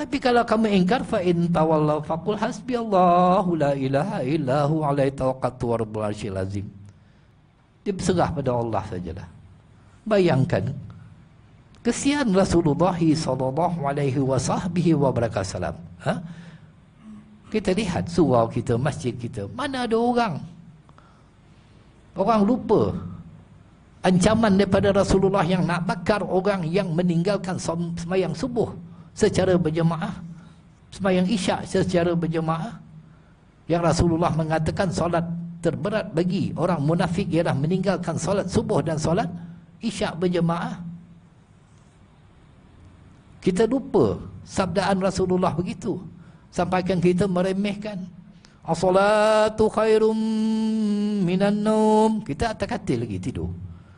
Tapi kalau kamu ingkar fa in tawalla faqul hasbi Allahu la ilaha illahu alaihi tawakkaltu wa rabbul arsyil azim. Dia pada Allah sajalah. Bayangkan kesian Rasulullah sallallahu alaihi wasahbihi wa baraka salam. Ha? Kita lihat surau kita, masjid kita. Mana ada orang? Orang lupa ancaman daripada Rasulullah yang nak bakar orang yang meninggalkan sembahyang subuh secara berjemaah sembahyang isyak secara berjemaah yang Rasulullah mengatakan solat terberat bagi orang munafik ialah meninggalkan solat subuh dan solat isyak berjemaah kita lupa sabdaan Rasulullah begitu sampaikan kita meremehkan asolatu khairum minan naum kita tak katil lagi tidur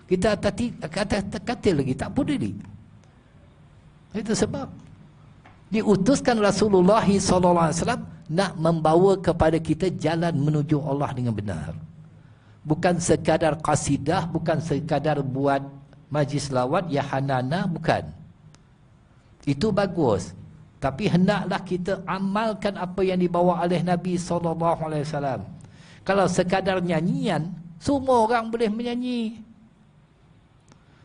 kita tak katil lagi tak peduli itu sebab diutuskan Rasulullah SAW nak membawa kepada kita jalan menuju Allah dengan benar. Bukan sekadar qasidah, bukan sekadar buat majlis lawat ya hanana bukan. Itu bagus. Tapi hendaklah kita amalkan apa yang dibawa oleh Nabi SAW. Kalau sekadar nyanyian, semua orang boleh menyanyi.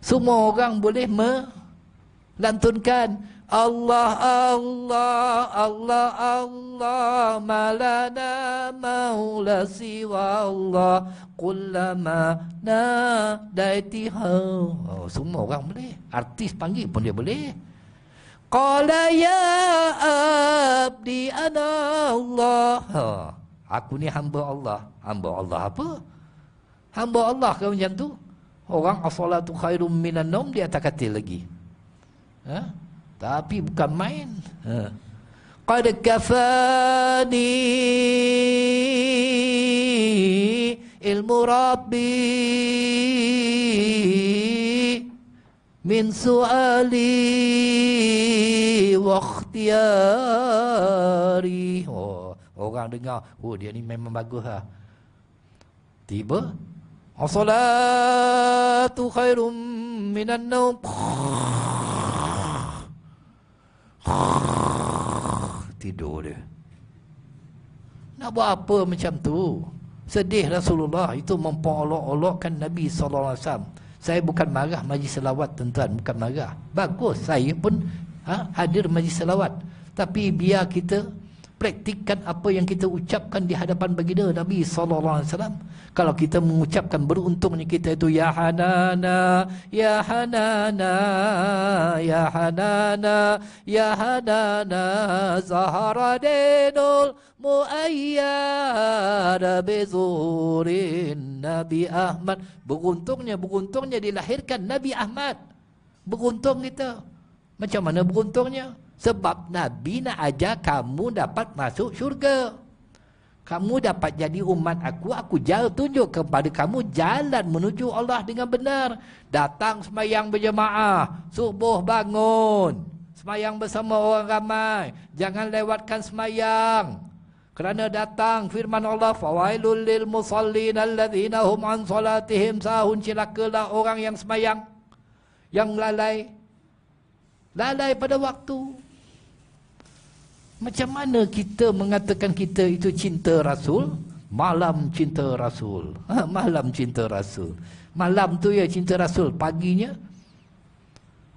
Semua orang boleh me- lantunkan Allah Allah Allah Allah malana maula siwa Allah kullama nadaiti ha oh, semua orang boleh artis panggil pun dia boleh qala ya abdi ana Allah ha aku ni hamba Allah hamba Allah apa hamba Allah ke macam tu orang asalatu khairum minan dia tak kata lagi ha? Tapi bukan main ha. Qad kafani ilmu Rabbi min suali wa ikhtiyari. Oh, orang dengar, oh dia ni memang baguslah. lah. Tiba, Assalatu khairum minan naum. tidur dia. Nak buat apa macam tu? Sedih Rasulullah itu mempolok-olokkan Nabi saw Saya bukan marah majlis selawat tuan-tuan, bukan marah. Bagus, saya pun ha, hadir majlis selawat. Tapi biar kita praktikkan apa yang kita ucapkan di hadapan baginda Nabi sallallahu alaihi wasallam kalau kita mengucapkan beruntungnya kita itu ya hanana ya hanana ya hanana ya hanana zahara muayyad bizurin nabi ahmad beruntungnya beruntungnya dilahirkan nabi ahmad beruntung kita macam mana beruntungnya sebab Nabi nak ajar kamu dapat masuk syurga. Kamu dapat jadi umat aku, aku jauh tunjuk kepada kamu jalan menuju Allah dengan benar. Datang semayang berjemaah, subuh bangun. Semayang bersama orang ramai. Jangan lewatkan semayang. Kerana datang firman Allah fawailul lil musallin alladhina hum an salatihim sahun lah orang yang semayang yang lalai lalai pada waktu macam mana kita mengatakan kita itu cinta Rasul? Malam cinta Rasul. Ha, malam cinta Rasul. Malam tu ya cinta Rasul. Paginya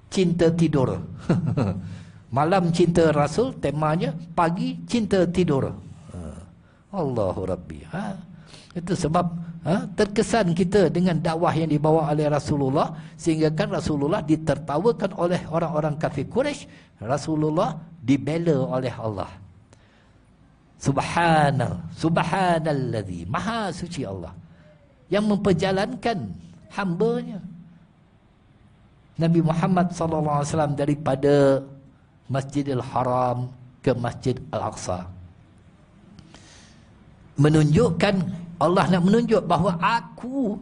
cinta tidur. malam cinta Rasul temanya pagi cinta tidur. Ha. Allahu Rabbi. Ha? Itu sebab ha, terkesan kita dengan dakwah yang dibawa oleh Rasulullah sehingga kan Rasulullah ditertawakan oleh orang-orang kafir Quraisy, Rasulullah dibela oleh Allah. Subhanal, subhanalladzi, maha suci Allah yang memperjalankan hamba-Nya. Nabi Muhammad sallallahu alaihi wasallam daripada Masjidil Haram ke Masjid Al-Aqsa menunjukkan Allah nak menunjuk bahawa aku